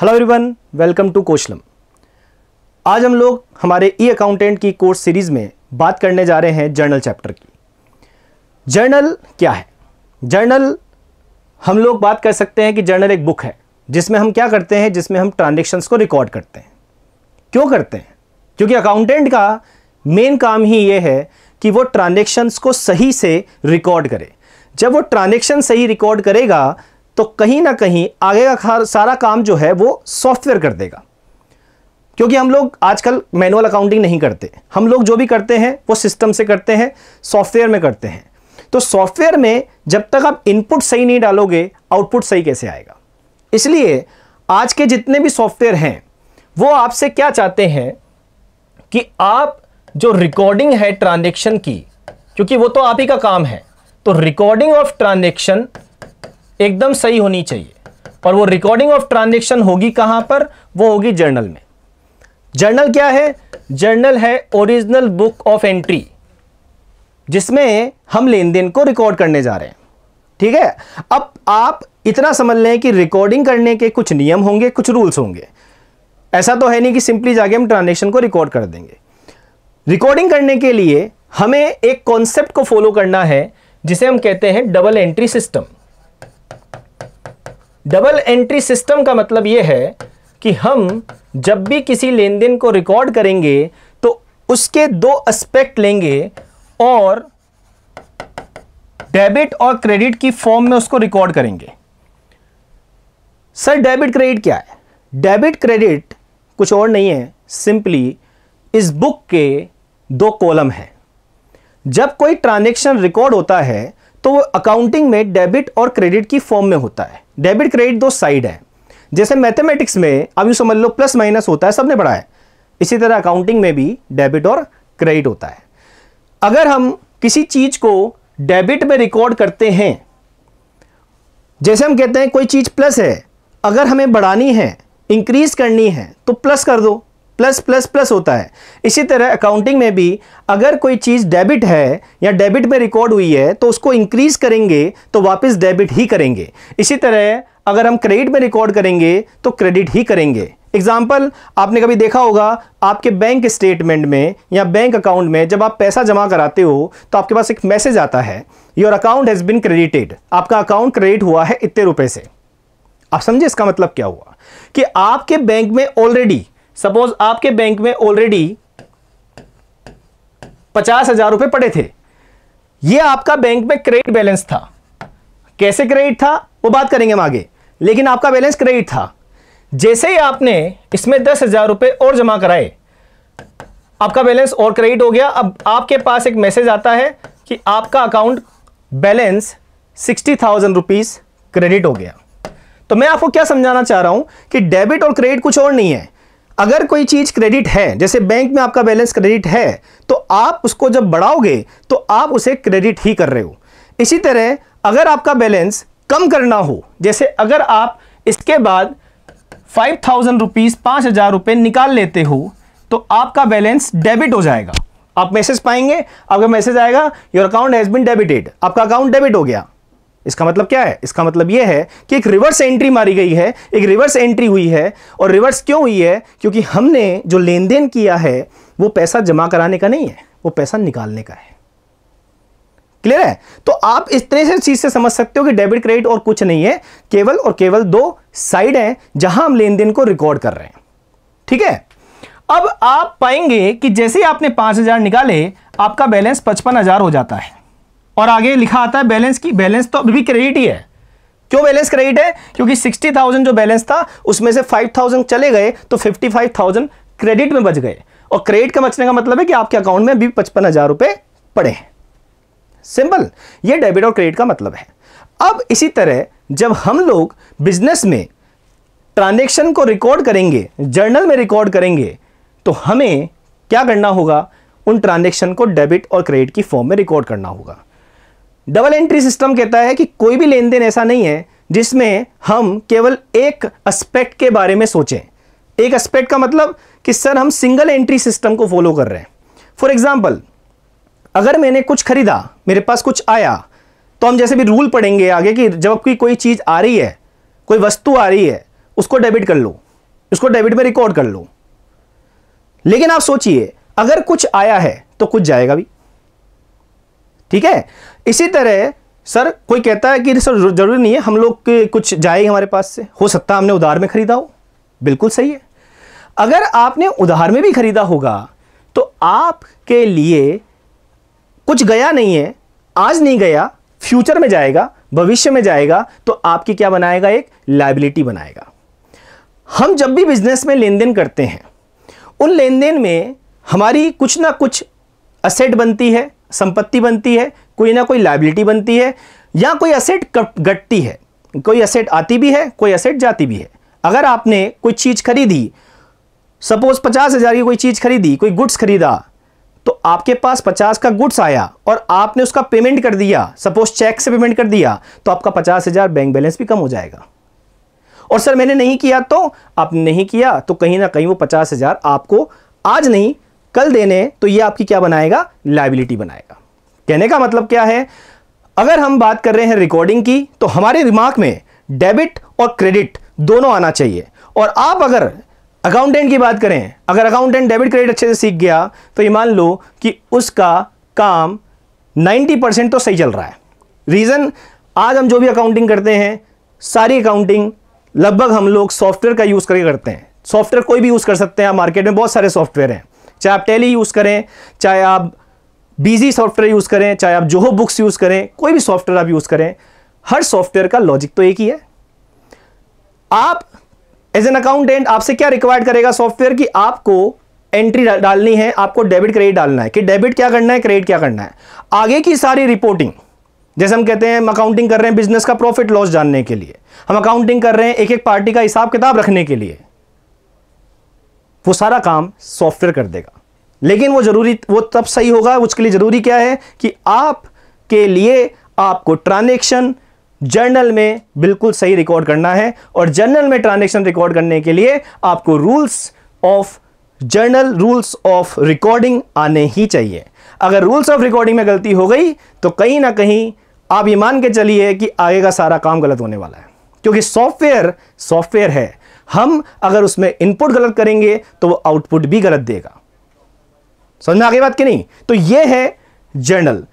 hello everyone welcome to Koshalam आज हम लोग हमारे ई e अकाउंटेंट की कोर्स सीरीज़ में बात करने जा रहे हैं जर्नल चैप्टर की जर्नल क्या है जर्नल हम लोग बात कर सकते हैं कि जर्नल एक बुक है जिसमें हम क्या करते हैं जिसमें हम ट्रांजेक्शन्स को रिकॉर्ड करते हैं क्यों करते हैं क्योंकि अकाउंटेंट का मेन काम ही ये है कि वो ट्रांजेक्शन्स को सही से रिकॉर्ड करे जब वो ट्रांजेक्शन सही रिकॉर्ड करेगा तो कहीं ना कहीं आगे का सारा काम जो है वो सॉफ्टवेयर कर देगा क्योंकि हम लोग आजकल मैनुअल अकाउंटिंग नहीं करते हम लोग जो भी करते हैं वो सिस्टम से करते हैं सॉफ्टवेयर में करते हैं तो सॉफ्टवेयर में जब तक आप इनपुट सही नहीं डालोगे आउटपुट सही कैसे आएगा इसलिए आज के जितने भी सॉफ्टवेयर हैं वो आपसे क्या चाहते हैं कि आप जो रिकॉर्डिंग है ट्रांजेक्शन की क्योंकि वो तो आप ही का काम है तो रिकॉर्डिंग ऑफ ट्रांजेक्शन एकदम सही होनी चाहिए और वो रिकॉर्डिंग ऑफ ट्रांजेक्शन होगी कहां पर वो होगी जर्नल में जर्नल क्या है जर्नल है ओरिजिनल बुक ऑफ एंट्री जिसमें हम लेन देन को रिकॉर्ड करने जा रहे हैं ठीक है अब आप इतना समझ लें कि रिकॉर्डिंग करने के कुछ नियम होंगे कुछ रूल्स होंगे ऐसा तो है नहीं कि सिंपली जाके हम ट्रांजेक्शन को रिकॉर्ड कर देंगे रिकॉर्डिंग करने के लिए हमें एक कॉन्सेप्ट को फॉलो करना है जिसे हम कहते हैं double entry system double entry system का मतलब यह है कि हम जब भी किसी लेन देन को रिकॉर्ड करेंगे तो उसके दो एस्पेक्ट लेंगे और डेबिट और क्रेडिट की फॉर्म में उसको रिकॉर्ड करेंगे सर डेबिट क्रेडिट क्या है डेबिट क्रेडिट कुछ और नहीं है सिंपली इस बुक के दो कॉलम हैं जब कोई ट्रांजेक्शन रिकॉर्ड होता है तो अकाउंटिंग में डेबिट और क्रेडिट की फॉर्म में होता है डेबिट क्रेडिट दो साइड है जैसे मैथमेटिक्स में अब यू समझ लो प्लस माइनस होता है सबने पढ़ा है इसी तरह अकाउंटिंग में भी डेबिट और क्रेडिट होता है अगर हम किसी चीज़ को डेबिट में रिकॉर्ड करते हैं जैसे हम कहते हैं कोई चीज़ प्लस है अगर हमें बढ़ानी है इंक्रीज करनी है तो प्लस कर दो प्लस प्लस प्लस होता है इसी तरह अकाउंटिंग में भी अगर कोई चीज़ डेबिट है या डेबिट में रिकॉर्ड हुई है तो उसको इंक्रीज करेंगे तो वापस डेबिट ही करेंगे इसी तरह अगर हम क्रेडिट में रिकॉर्ड करेंगे तो क्रेडिट ही करेंगे एग्जाम्पल आपने कभी देखा होगा आपके बैंक स्टेटमेंट में या बैंक अकाउंट में जब आप पैसा जमा कराते हो तो आपके पास एक मैसेज आता है your account has been credited आपका अकाउंट क्रेडिट हुआ है इतने रुपए से आप समझे इसका मतलब क्या हुआ कि आपके बैंक में ऑलरेडी सपोज आपके बैंक में ऑलरेडी पचास हजार रुपए पड़े थे ये आपका बैंक में क्रेडिट बैलेंस था कैसे क्रेडिट था वो बात करेंगे हम आगे लेकिन आपका बैलेंस क्रेडिट था जैसे ही आपने इसमें दस हजार रुपए और जमा कराए आपका बैलेंस और क्रेडिट हो गया अब आपके पास एक मैसेज आता है कि आपका account balance sixty thousand rupees credit हो गया तो मैं आपको क्या समझाना चाह रहा हूं कि डेबिट और क्रेडिट कुछ और नहीं है अगर कोई चीज़ क्रेडिट है जैसे बैंक में आपका बैलेंस क्रेडिट है तो आप उसको जब बढ़ाओगे तो आप उसे क्रेडिट ही कर रहे हो इसी तरह अगर आपका बैलेंस कम करना हो जैसे अगर आप इसके बाद फाइव थाउजेंड रुपीज़ पाँच हज़ार रुपये निकाल लेते हो तो आपका बैलेंस डेबिट हो जाएगा आप मैसेज पाएंगे आपका मैसेज आएगा your account has been debited आपका अकाउंट डेबिट हो गया इसका मतलब क्या है इसका मतलब यह है कि एक रिवर्स एंट्री मारी गई है एक रिवर्स एंट्री हुई है और रिवर्स क्यों हुई है क्योंकि हमने जो लेन देन किया है वो पैसा जमा कराने का नहीं है वो पैसा निकालने का है क्लियर है तो आप इस तरह से चीज से समझ सकते हो कि डेबिट क्रेडिट और कुछ नहीं है केवल और केवल दो साइड है जहां हम लेन देन को रिकॉर्ड कर रहे हैं ठीक है अब आप पाएंगे कि जैसे ही आपने पांच हजार निकाले आपका बैलेंस पचपन हजार हो जाता है और आगे लिखा आता है बैलेंस की बैलेंस तो अभी क्रेडिट ही है क्यों बैलेंस क्रेडिट है क्योंकि 60,000 जो बैलेंस था उसमें से 5,000 चले गए तो 55,000 क्रेडिट में बच गए और क्रेडिट का बचने का मतलब है कि आपके अकाउंट में अभी पचपन हज़ार रुपए पड़े हैं सिंपल ये डेबिट और क्रेडिट का मतलब है अब इसी तरह जब हम लोग बिजनेस में ट्रांजेक्शन को रिकॉर्ड करेंगे जर्नल में रिकॉर्ड करेंगे तो हमें क्या करना होगा उन ट्रांजेक्शन को डेबिट और क्रेडिट की फॉर्म में रिकॉर्ड करना होगा डबल एंट्री सिस्टम कहता है कि कोई भी लेन देन ऐसा नहीं है जिसमें हम केवल एक एस्पेक्ट के बारे में सोचें एक एस्पेक्ट का मतलब कि सर हम सिंगल एंट्री सिस्टम को फॉलो कर रहे हैं फॉर एग्जाम्पल अगर मैंने कुछ खरीदा मेरे पास कुछ आया तो हम जैसे भी रूल पढ़ेंगे आगे कि जब आपकी कोई चीज़ आ रही है कोई वस्तु आ रही है उसको डेबिट कर लो उसको डेबिट में रिकॉर्ड कर लो लेकिन आप सोचिए अगर कुछ आया है तो कुछ जाएगा भी ठीक है इसी तरह सर कोई कहता है कि सर जरूरी नहीं है हम लोग कुछ जाए हमारे पास से हो सकता है हमने उधार में खरीदा हो बिल्कुल सही है अगर आपने उधार में भी खरीदा होगा तो आपके लिए कुछ गया नहीं है आज नहीं गया फ्यूचर में जाएगा भविष्य में जाएगा तो आपकी क्या बनाएगा एक लाइबिलिटी बनाएगा हम जब भी बिजनेस में लेन देन करते हैं उन लेन देन में हमारी कुछ ना कुछ असेट बनती है संपत्ति बनती है कोई ना कोई लाइबिलिटी बनती है या कोई असेट घटती है कोई असेट आती भी है कोई असेट जाती भी है अगर आपने कोई चीज़ खरीदी सपोज पचास हज़ार की कोई चीज़ खरीदी कोई गुड्स खरीदा तो आपके पास पचास का गुड्स आया और आपने उसका पेमेंट कर दिया सपोज चेक से पेमेंट कर दिया तो आपका पचास हज़ार बैंक बैलेंस भी कम हो जाएगा और सर मैंने नहीं किया तो आपने नहीं किया तो कहीं ना कहीं वो पचास हज़ार आपको आज नहीं कल देने तो ये आपकी क्या बनाएगा लाइबिलिटी बनाएगा कहने का मतलब क्या है अगर हम बात कर रहे हैं रिकॉर्डिंग की तो हमारे दिमाग में डेबिट और क्रेडिट दोनों आना चाहिए और आप अगर अकाउंटेंट की बात करें अगर अकाउंटेंट डेबिट क्रेडिट अच्छे से सीख गया तो ये मान लो कि उसका काम 90 परसेंट तो सही चल रहा है रीज़न आज हम जो भी अकाउंटिंग करते हैं सारी अकाउंटिंग लगभग हम लोग सॉफ्टवेयर का यूज़ करके करते हैं सॉफ्टवेयर कोई भी यूज़ कर सकते हैं मार्केट में बहुत सारे सॉफ्टवेयर हैं चाहे आप टेली यूज़ करें चाहे आप बीजी सॉफ्टवेयर यूज़ करें चाहे आप जोहो बुक्स यूज़ करें कोई भी सॉफ्टवेयर आप यूज़ करें हर सॉफ्टवेयर का लॉजिक तो एक ही है आप एज एन अकाउंटेंट आपसे क्या रिक्वायर्ड करेगा सॉफ्टवेयर की आपको एंट्री डालनी है आपको डेबिट क्रेडिट डालना है कि डेबिट क्या करना है क्रेडिट क्या करना है आगे की सारी रिपोर्टिंग जैसे हम कहते हैं हम अकाउंटिंग कर रहे हैं बिजनेस का प्रॉफिट लॉस जानने के लिए हम अकाउंटिंग कर रहे हैं एक एक पार्टी का हिसाब किताब रखने के लिए वो सारा काम सॉफ्टवेयर कर देगा लेकिन वो जरूरी वो तब सही होगा उसके लिए ज़रूरी क्या है कि आप के लिए आपको ट्रांजेक्शन जर्नल में बिल्कुल सही रिकॉर्ड करना है और जर्नल में ट्रांजेक्शन रिकॉर्ड करने के लिए आपको rules of journal rules of recording आने ही चाहिए अगर रूल्स ऑफ रिकॉर्डिंग में गलती हो गई तो कहीं ना कहीं आप ये मान के चलिए कि आगे का सारा काम गलत होने वाला है क्योंकि सॉफ्टवेयर सॉफ्टवेयर है हम अगर उसमें इनपुट गलत करेंगे तो वो आउटपुट भी गलत देगा समझ में आगे बात की नहीं तो ये है जर्नल